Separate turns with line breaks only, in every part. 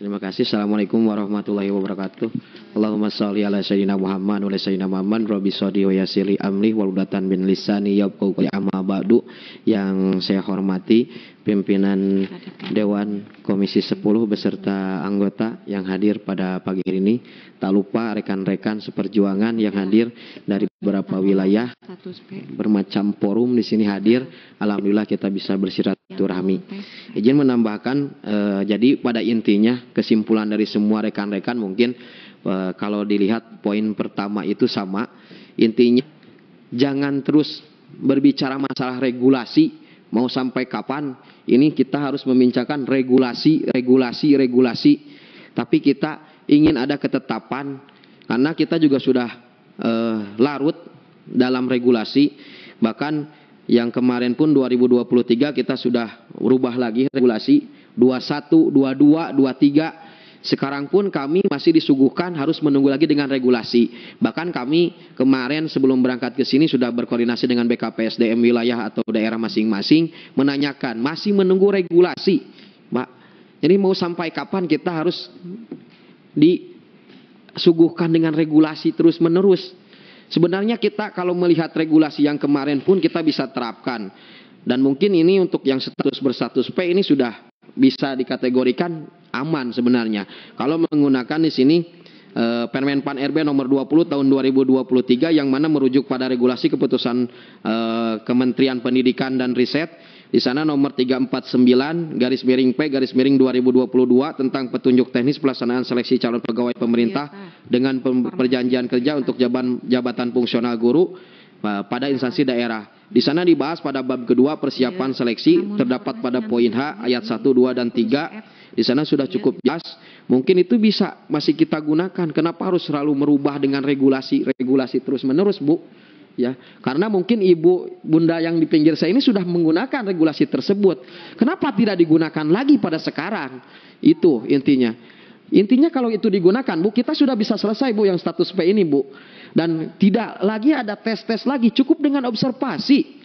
Terima kasih. Assalamualaikum warahmatullahi wabarakatuh. Allahumma sholli ala sayyidina Muhammad wa ala sayyidina Muhammad. Rabbi sodi wa yasiri amli wal udatan bin lisani yabqau qawli amma ba'du. Yang saya hormati pimpinan Dewan Komisi 10 beserta anggota yang hadir pada pagi hari ini. Tak lupa rekan-rekan seperjuangan yang hadir dari beberapa wilayah bermacam forum di sini hadir. Alhamdulillah kita bisa bersirat silaturahmi. Izin menambahkan eh, jadi pada intinya kesimpulan dari semua rekan-rekan mungkin eh, kalau dilihat poin pertama itu sama intinya jangan terus berbicara masalah regulasi mau sampai kapan ini kita harus membincangkan regulasi regulasi regulasi tapi kita ingin ada ketetapan karena kita juga sudah eh, larut dalam regulasi bahkan yang kemarin pun 2023 kita sudah rubah lagi regulasi 21, 22, 23. Sekarang pun kami masih disuguhkan harus menunggu lagi dengan regulasi. Bahkan kami kemarin sebelum berangkat ke sini sudah berkoordinasi dengan BKPSDM wilayah atau daerah masing-masing menanyakan masih menunggu regulasi, Pak. Jadi mau sampai kapan kita harus disuguhkan dengan regulasi terus-menerus? Sebenarnya kita kalau melihat regulasi yang kemarin pun kita bisa terapkan. Dan mungkin ini untuk yang status berstatus P ini sudah bisa dikategorikan aman sebenarnya. Kalau menggunakan di sini eh, Permen Pan RB nomor 20 tahun 2023 yang mana merujuk pada regulasi keputusan eh, Kementerian Pendidikan dan Riset di sana nomor 349 garis miring P garis miring 2022 tentang petunjuk teknis pelaksanaan seleksi calon pegawai pemerintah iya, dengan perjanjian kerja untuk jabatan jabatan fungsional guru eh, pada instansi daerah. Di sana dibahas pada bab kedua persiapan iya. seleksi terdapat pada poin H ayat 1, 2 dan 3. Di sana sudah iya. cukup jelas. Mungkin itu bisa masih kita gunakan. Kenapa harus selalu merubah dengan regulasi-regulasi terus-menerus, Bu? ya. Karena mungkin ibu bunda yang di pinggir saya ini sudah menggunakan regulasi tersebut. Kenapa tidak digunakan lagi pada sekarang? Itu intinya. Intinya kalau itu digunakan, Bu, kita sudah bisa selesai, Bu, yang status P ini, Bu. Dan tidak lagi ada tes-tes lagi, cukup dengan observasi.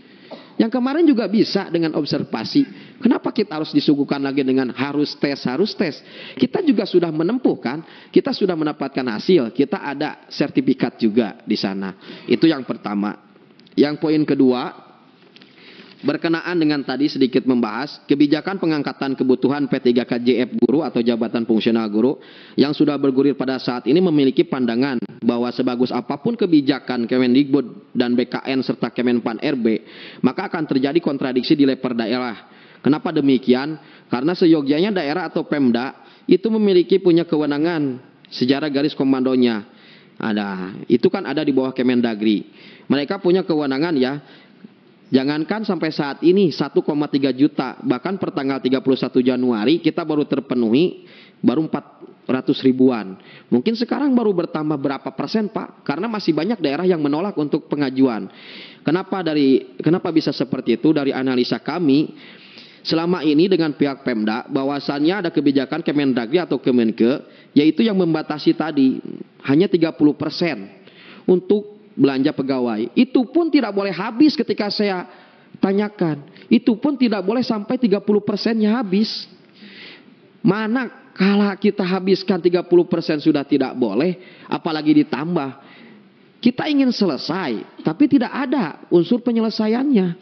Yang kemarin juga bisa dengan observasi. Kenapa kita harus disuguhkan lagi dengan harus tes, harus tes? Kita juga sudah menempuh kan? Kita sudah mendapatkan hasil, kita ada sertifikat juga di sana. Itu yang pertama. Yang poin kedua, berkenaan dengan tadi sedikit membahas kebijakan pengangkatan kebutuhan P3KJF guru atau jabatan fungsional guru yang sudah bergulir pada saat ini memiliki pandangan bahwa sebagus apapun kebijakan Kemendikbud dan BKN serta Kemenpan RB maka akan terjadi kontradiksi di level daerah Kenapa demikian? Karena seyogianya daerah atau Pemda itu memiliki punya kewenangan sejarah garis komandonya. Ada, itu kan ada di bawah Kemendagri. Mereka punya kewenangan ya. Jangankan sampai saat ini 1,3 juta, bahkan per tanggal 31 Januari kita baru terpenuhi baru 400 ribuan. Mungkin sekarang baru bertambah berapa persen, Pak? Karena masih banyak daerah yang menolak untuk pengajuan. Kenapa dari kenapa bisa seperti itu? Dari analisa kami, selama ini dengan pihak Pemda bahwasannya ada kebijakan Kemendagri atau Kemenke yaitu yang membatasi tadi hanya 30% untuk belanja pegawai. Itu pun tidak boleh habis ketika saya tanyakan. Itu pun tidak boleh sampai 30 persennya habis. Mana kalau kita habiskan 30 persen sudah tidak boleh, apalagi ditambah. Kita ingin selesai, tapi tidak ada unsur penyelesaiannya.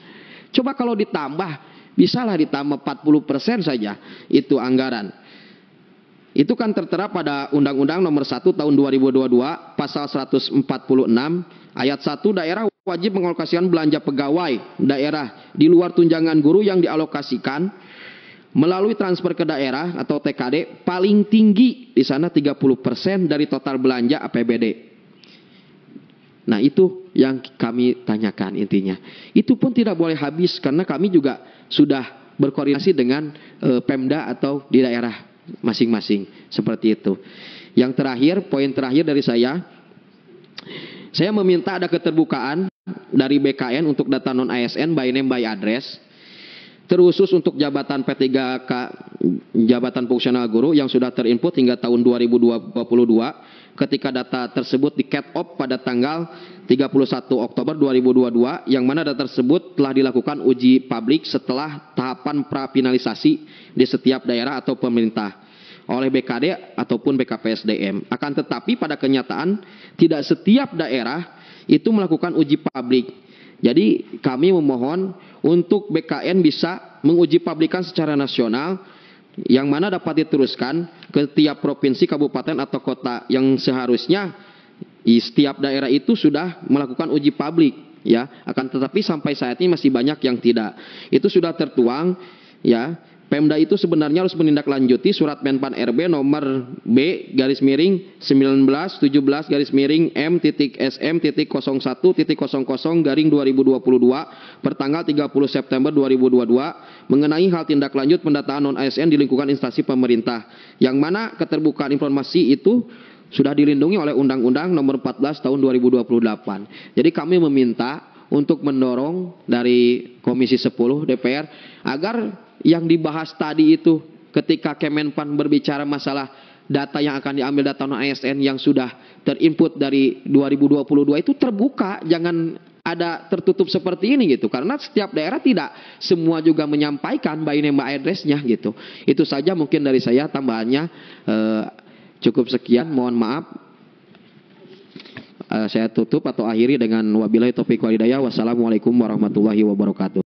Coba kalau ditambah, Bisalah ditambah 40% saja itu anggaran. Itu kan tertera pada Undang-Undang Nomor 1 Tahun 2022 Pasal 146 Ayat 1 daerah wajib mengalokasikan belanja pegawai daerah di luar tunjangan guru yang dialokasikan melalui transfer ke daerah atau TKD paling tinggi di sana 30% dari total belanja APBD. Nah itu yang kami tanyakan intinya. Itu pun tidak boleh habis karena kami juga sudah berkoordinasi dengan e, Pemda atau di daerah masing-masing seperti itu. Yang terakhir, poin terakhir dari saya, saya meminta ada keterbukaan dari BKN untuk data non ASN by name by address terusus untuk jabatan P3K jabatan fungsional guru yang sudah terinput hingga tahun 2022 ketika data tersebut di cut off pada tanggal 31 Oktober 2022 yang mana data tersebut telah dilakukan uji publik setelah tahapan prafinalisasi di setiap daerah atau pemerintah oleh BKD ataupun BKPSDM. Akan tetapi pada kenyataan tidak setiap daerah itu melakukan uji publik. Jadi kami memohon untuk BKN bisa menguji publikan secara nasional yang mana dapat diteruskan ke tiap provinsi, kabupaten atau kota yang seharusnya setiap daerah itu sudah melakukan uji publik ya akan tetapi sampai saat ini masih banyak yang tidak itu sudah tertuang ya Pemda itu sebenarnya harus menindaklanjuti surat Menpan RB nomor B garis miring 1917 garis miring M titik SM titik 01 titik 00 garing 2022 pertanggal 30 September 2022 mengenai hal tindak lanjut pendataan non ASN di lingkungan instansi pemerintah yang mana keterbukaan informasi itu sudah dilindungi oleh Undang-Undang Nomor 14 Tahun 2028. Jadi kami meminta untuk mendorong dari Komisi 10 DPR agar yang dibahas tadi itu ketika Kemenpan berbicara masalah data yang akan diambil data non ASN yang sudah terinput dari 2022 itu terbuka, jangan ada tertutup seperti ini gitu. Karena setiap daerah tidak semua juga menyampaikan by name by addressnya gitu. Itu saja mungkin dari saya tambahannya eh, cukup sekian. Mohon maaf. Eh, saya tutup atau akhiri dengan wabillahi taufiq walidayah Wassalamualaikum warahmatullahi wabarakatuh.